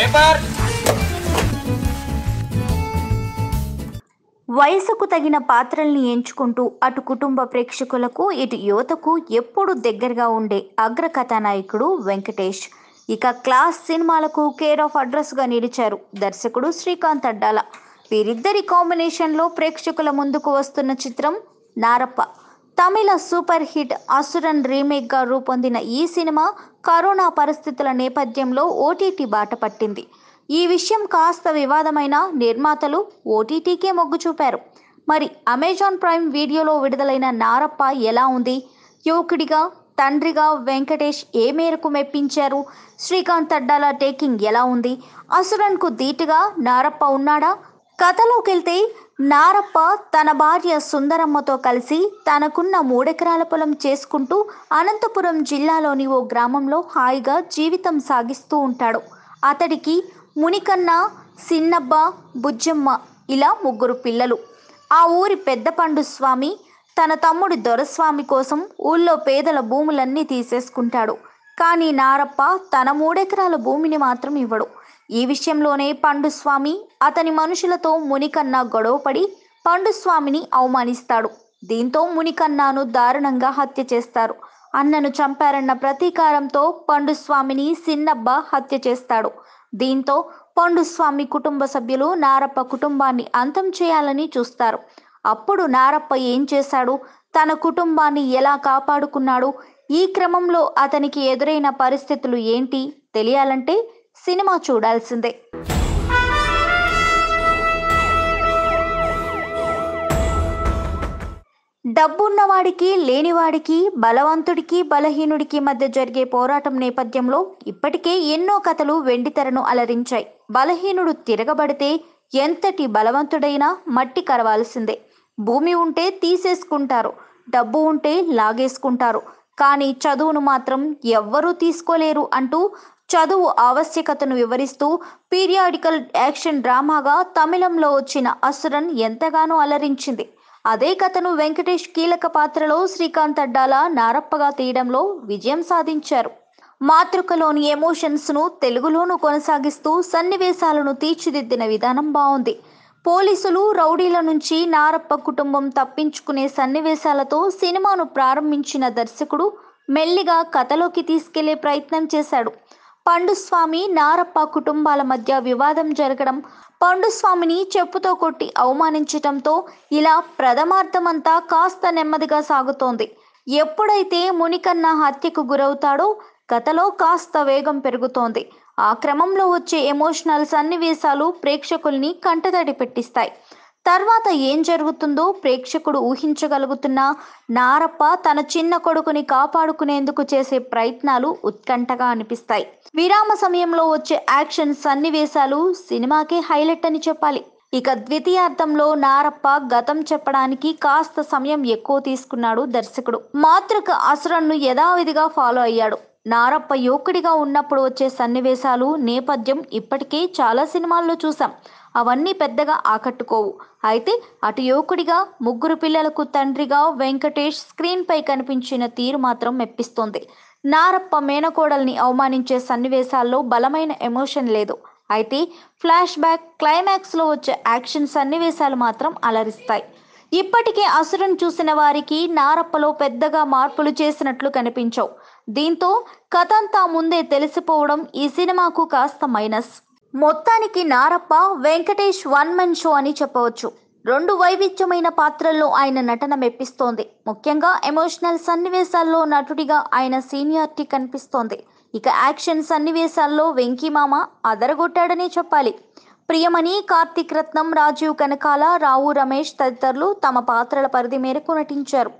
paper వయసుకు తగిన పాత్రల్ని ఎంచుకుంటూ అటు కుటుంబ ప్రేక్షకులకు ఇటు యువతకు ఎప్పుడు దగ్గరగా ఉండే అగ్ర కథానాయకుడు వెంకటేష్ ఇక క్లాస్ సినిమాలకు కేర్ ఆఫ్ అడ్రస్గా నిలిచారు దర్శకుడు శ్రీకాంత్ అడ్డాల వీరిద్దరి కాంబినేషన్లో ప్రేక్షకుల ముందుకు వస్తున్న చిత్రం నారప్ప తమిళ సూపర్ హిట్ అసురన్ రీమేక్గా రూపొందిన ఈ సినిమా కరోనా పరిస్థితుల నేపథ్యంలో ఓటీటీ బాట పట్టింది ఈ విషయం కాస్త వివాదమైన నిర్మాతలు ఓటీటీకే మొగ్గు చూపారు మరి అమెజాన్ ప్రైమ్ వీడియోలో విడుదలైన నారప్ప ఎలా ఉంది యువకుడిగా తండ్రిగా వెంకటేష్ ఏ మేరకు మెప్పించారు శ్రీకాంత్ అడ్డాల టేకింగ్ ఎలా ఉంది అసురన్కు ధీటుగా నారప్ప ఉన్నాడా కథలోకి వెళ్తే నారప్ప తన భార్య సుందరమ్మతో కలిసి తనకున్న మూడెకరాల పొలం చేసుకుంటూ అనంతపురం జిల్లాలోని ఓ గ్రామంలో హాయిగా జీవితం సాగిస్తూ ఉంటాడు అతడికి మునికన్న సిన్నబ్బ బుజ్జమ్మ ఇలా ముగ్గురు పిల్లలు ఆ ఊరి పెద్ద పండు స్వామి తన తమ్ముడు దొరస్వామి కోసం ఊళ్ళో పేదల భూములన్నీ తీసేసుకుంటాడు కానీ నారప్ప తన మూడెకరాల భూమిని మాత్రం ఇవ్వడు ఈ విషయంలోనే పండుస్వామి అతని మనుషులతో మునికన్న గొడవపడి పండుస్వామిని అవమానిస్తాడు దీంతో మునికన్నాను దారుణంగా హత్య చేస్తారు అన్నను చంపారన్న ప్రతీకారంతో పండుస్వామిని సిన్నబ్బ హత్య చేస్తాడు దీంతో పండుస్వామి కుటుంబ సభ్యులు నారప్ప కుటుంబాన్ని అంతం చేయాలని చూస్తారు అప్పుడు నారప్ప ఏం చేశాడు తన కుటుంబాన్ని ఎలా కాపాడుకున్నాడు ఈ క్రమంలో అతనికి ఎదురైన పరిస్థితులు ఏంటి తెలియాలంటే సినిమా చూడాల్సిందే డబ్బున్నవాడికి లేనివాడికి బలవంతుడికి బలహీనుడికి మధ్య జరిగే పోరాటం నేపథ్యంలో ఇప్పటికే ఎన్నో కథలు వెండితెరను అలరించాయి బలహీనుడు తిరగబడితే ఎంతటి బలవంతుడైనా మట్టి కరవాల్సిందే భూమి ఉంటే తీసేసుకుంటారు డబ్బు ఉంటే లాగేసుకుంటారు కానీ చదువును మాత్రం ఎవ్వరూ తీసుకోలేరు అంటూ చదువు ఆవశ్యకతను వివరిస్తూ పీరియాడికల్ యాక్షన్ డ్రామాగా తమిళంలో వచ్చిన అసురన్ ఎంతగానో అలరించింది అదే కథను వెంకటేష్ కీలక పాత్రలో శ్రీకాంత్ అడ్డాల నారప్పగా తీయడంలో విజయం సాధించారు మాతృకలోని ఎమోషన్స్ను తెలుగులోనూ కొనసాగిస్తూ సన్నివేశాలను తీర్చిదిద్దిన విధానం బాగుంది పోలీసులు రౌడీల నుంచి నారప్ప కుటుంబం తప్పించుకునే సన్నివేశాలతో సినిమాను ప్రారంభించిన దర్శకుడు మెల్లిగా కథలోకి తీసుకెళ్లే ప్రయత్నం చేశాడు పండుస్వామి నారప్ప కుటుంబాల మధ్య వివాదం జరగడం పండుస్వామిని చెప్పుతో కొట్టి అవమానించటంతో ఇలా ప్రథమార్థమంతా కాస్త నెమ్మదిగా సాగుతోంది ఎప్పుడైతే మునికన్న హత్యకు గురవుతాడో కథలో కాస్త వేగం పెరుగుతోంది ఆ క్రమంలో వచ్చే ఎమోషనల్ సన్నివేశాలు ప్రేక్షకుల్ని కంటతడి పెట్టిస్తాయి తర్వాత ఏం జరుగుతుందో ప్రేక్షకుడు ఊహించగలుగుతున్న నారప్ప తన చిన్న కొడుకుని కాపాడుకునేందుకు చేసే ప్రయత్నాలు ఉత్కంఠగా అనిపిస్తాయి విరామ సమయంలో వచ్చే యాక్షన్ సన్నివేశాలు సినిమాకే హైలైట్ అని చెప్పాలి ఇక ద్వితీయార్థంలో నారప్ప గతం చెప్పడానికి కాస్త సమయం ఎక్కువ తీసుకున్నాడు దర్శకుడు మాతృక అసురన్ను యథావిధిగా ఫాలో అయ్యాడు నారప్ప యువకుడిగా ఉన్నప్పుడు వచ్చే సన్నివేశాలు నేపథ్యం ఇప్పటికే చాలా సినిమాల్లో చూసాం అవన్నీ పెద్దగా ఆకట్టుకోవు అయితే అటు యువకుడిగా ముగ్గురు పిల్లలకు తండ్రిగా వెంకటేష్ స్క్రీన్పై కనిపించిన తీరు మాత్రం మెప్పిస్తోంది నారప్ప మేనకోడల్ని అవమానించే సన్నివేశాల్లో బలమైన ఎమోషన్ లేదు అయితే ఫ్లాష్ బ్యాక్ క్లైమాక్స్లో వచ్చే యాక్షన్ సన్నివేశాలు మాత్రం అలరిస్తాయి ఇప్పటికే అసురును చూసిన వారికి నారప్పలో పెద్దగా మార్పులు చేసినట్లు కనిపించవు దీంతో కథంతా ముందే తెలిసిపోవడం ఈ సినిమాకు కాస్త మైనస్ మొత్తానికి Narappa Venkatesh one men show అని చెప్పవచ్చు రెండు వైవిధ్యమైన పాత్రల్లో ఆయన నటన మెప్పిస్తోంది ముఖ్యంగా ఎమోషనల్ సన్నివేశాల్లో నటుడిగా ఆయన సీనియారిటీ కనిపిస్తోంది ఇక యాక్షన్ సన్నివేశాల్లో వెంకీమామ అదరగొట్టాడనే చెప్పాలి ప్రియమణి కార్తీక్ రత్నం రాజీవ్ కనకాల రావు రమేష్ తదితరులు తమ పాత్రల పరిధి మేరకు నటించారు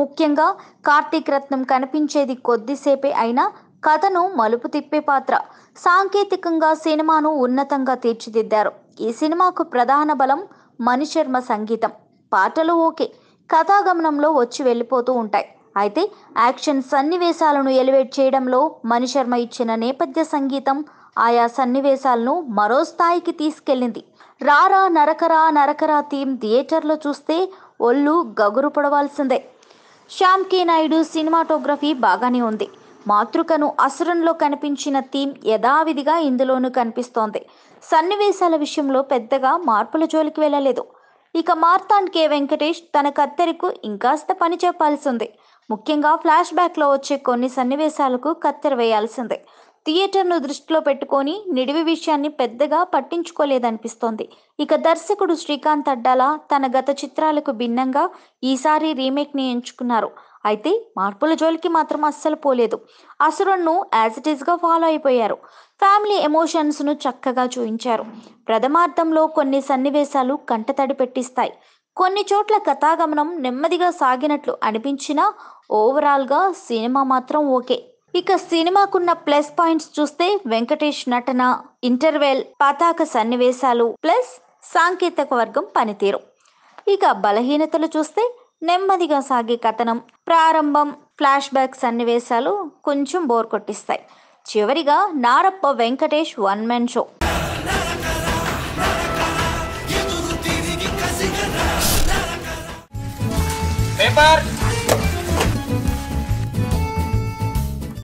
ముఖ్యంగా కార్తీక్ రత్నం కనిపించేది కొద్దిసేపే అయినా కథను మలుపు తిప్పే పాత్ర సాంకేతికంగా సినిమాను ఉన్నతంగా తీర్చిదిద్దారు ఈ సినిమాకు ప్రధాన బలం మణిశర్మ సంగీతం పాటలు ఓకే కథాగమనంలో వచ్చి వెళ్ళిపోతూ ఉంటాయి అయితే యాక్షన్ సన్నివేశాలను ఎలివేట్ చేయడంలో మణిశర్మ ఇచ్చిన నేపథ్య సంగీతం ఆయా సన్నివేశాలను మరో స్థాయికి తీసుకెళ్లింది రారా నరకరా నరకరా థీమ్ థియేటర్లో చూస్తే ఒళ్ళు గగురు పడవాల్సిందే శ్యామ్ కే నాయుడు సినిమాటోగ్రఫీ బాగానే ఉంది మాతృకను అసురంలో కనిపించిన థీమ్ యథావిధిగా ఇందులోనూ కనిపిస్తోంది సన్నివేశాల విషయంలో పెద్దగా మార్పుల జోలికి వెళ్ళలేదు ఇక మార్తాండ్ కే వెంకటేష్ తన కత్తెరకు ఇంకాస్త పని చెప్పాల్సిందే ముఖ్యంగా ఫ్లాష్ బ్యాక్లో వచ్చే కొన్ని సన్నివేశాలకు కత్తెర వేయాల్సిందే థియేటర్ను దృష్టిలో పెట్టుకొని నిడివి విషయాన్ని పెద్దగా పట్టించుకోలేదనిపిస్తోంది ఇక దర్శకుడు శ్రీకాంత్ అడ్డాల తన గత చిత్రాలకు భిన్నంగా ఈసారి రీమేక్ని ఎంచుకున్నారు అయితే మార్పుల జోలికి మాత్రం అస్సలు పోలేదు అసురుణ్ను యాజ్ ఇట్ ఈస్గా ఫాలో అయిపోయారు ఫ్యామిలీ ఎమోషన్స్ను చక్కగా చూపించారు ప్రథమార్థంలో కొన్ని సన్నివేశాలు కంటతడి పెట్టిస్తాయి కొన్ని చోట్ల కథాగమనం నెమ్మదిగా సాగినట్లు అనిపించినా ఓవరాల్గా సినిమా మాత్రం ఓకే ఇక సినిమాకున్న ప్లస్ పాయింట్స్ చూస్తే వెంకటేష్ నటన ఇంటర్వెల్ పతాక సన్నివేశాలు ప్లస్ సాంకేతిక వర్గం పనితీరు ఇక బలహీనతలు చూస్తే నెమ్మదిగా సాగే కథనం ప్రారంభం ఫ్లాష్ బ్యాక్ సన్నివేశాలు కొంచెం బోర్ కొట్టిస్తాయి చివరిగా Narappa Venkatesh one man show paper